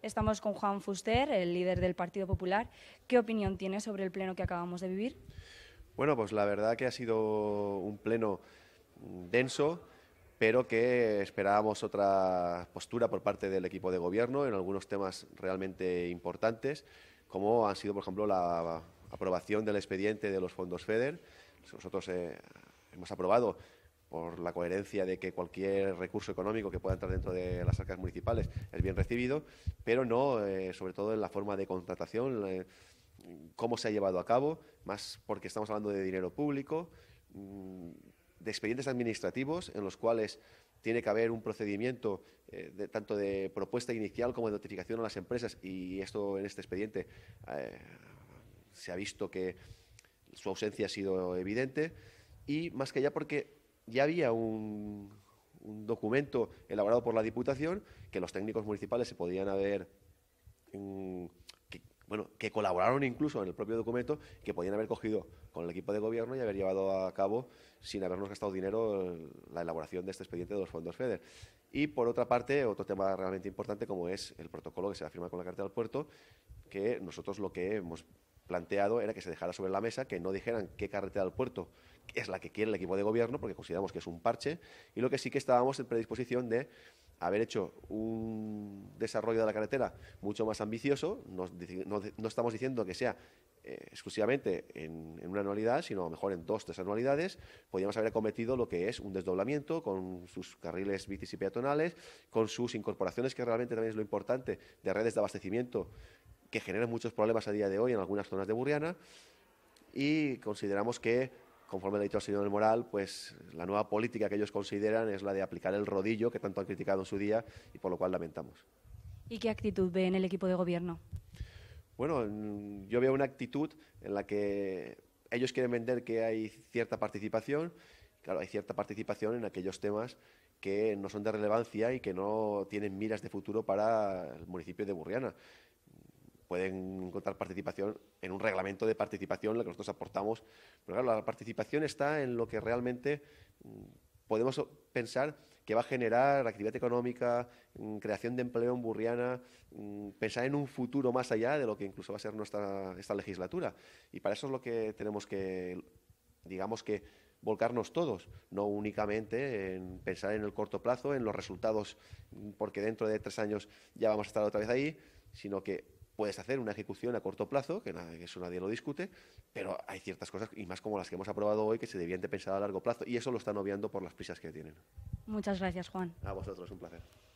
Estamos con Juan Fuster, el líder del Partido Popular. ¿Qué opinión tiene sobre el pleno que acabamos de vivir? Bueno, pues la verdad que ha sido un pleno denso, pero que esperábamos otra postura por parte del equipo de gobierno en algunos temas realmente importantes, como ha sido, por ejemplo, la aprobación del expediente de los fondos FEDER. Nosotros eh, hemos aprobado por la coherencia de que cualquier recurso económico que pueda entrar dentro de las arcas municipales es bien recibido, pero no, eh, sobre todo, en la forma de contratación, eh, cómo se ha llevado a cabo, más porque estamos hablando de dinero público, mm, de expedientes administrativos en los cuales tiene que haber un procedimiento eh, de, tanto de propuesta inicial como de notificación a las empresas y esto en este expediente se ha visto que su ausencia ha sido evidente y más que ya porque ya había un, documento elaborado por la Diputación que los técnicos municipales se podían haber que, bueno, que colaboraron incluso en el propio documento, que podían haber cogido con el equipo de gobierno y haber llevado a cabo, sin habernos gastado dinero, la elaboración de este expediente de los fondos FEDER. Y por otra parte, otro tema realmente importante como es el protocolo que se firmado con la Carta del Puerto, que nosotros lo que hemos planteado era que se dejara sobre la mesa, que no dijeran qué carretera del puerto es la que quiere el equipo de gobierno, porque consideramos que es un parche, y lo que sí que estábamos en predisposición de haber hecho un desarrollo de la carretera mucho más ambicioso, no, estamos diciendo que sea eh, exclusivamente en, una anualidad, sino mejor en dos, tres anualidades, podríamos haber acometido lo que es un desdoblamiento con sus carriles bicis y peatonales, con sus incorporaciones, que realmente también es lo importante, de redes de abastecimiento que genera muchos problemas a día de hoy en algunas zonas de Burriana y consideramos que, conforme ha dicho el señor Moral, pues la nueva política que ellos consideran es la de aplicar el rodillo que tanto han criticado en su día y por lo cual lamentamos. ¿Y qué actitud ve en el equipo de gobierno? Bueno, yo veo una actitud en la que ellos quieren vender que hay cierta participación, claro, hay cierta participación en aquellos temas que no son de relevancia y que no tienen miras de futuro para el municipio de Burriana pueden encontrar participación en un reglamento de participación, lo que nosotros aportamos. Pero claro, la participación está en lo que realmente mm, podemos pensar que va a generar actividad económica, mm, creación de empleo en Burriana, mm, pensar en un futuro más allá de lo que incluso va a ser nuestra esta legislatura. Y para eso es lo que tenemos que, digamos que, volcarnos todos, no únicamente en pensar en el corto plazo, en los resultados, porque dentro de tres años ya vamos a estar otra vez ahí, sino que Puedes hacer una ejecución a corto plazo, que eso nadie lo discute, pero hay ciertas cosas, y más como las que hemos aprobado hoy, que se debían de pensar a largo plazo, y eso lo están obviando por las prisas que tienen. Muchas gracias, Juan. A vosotros, un placer.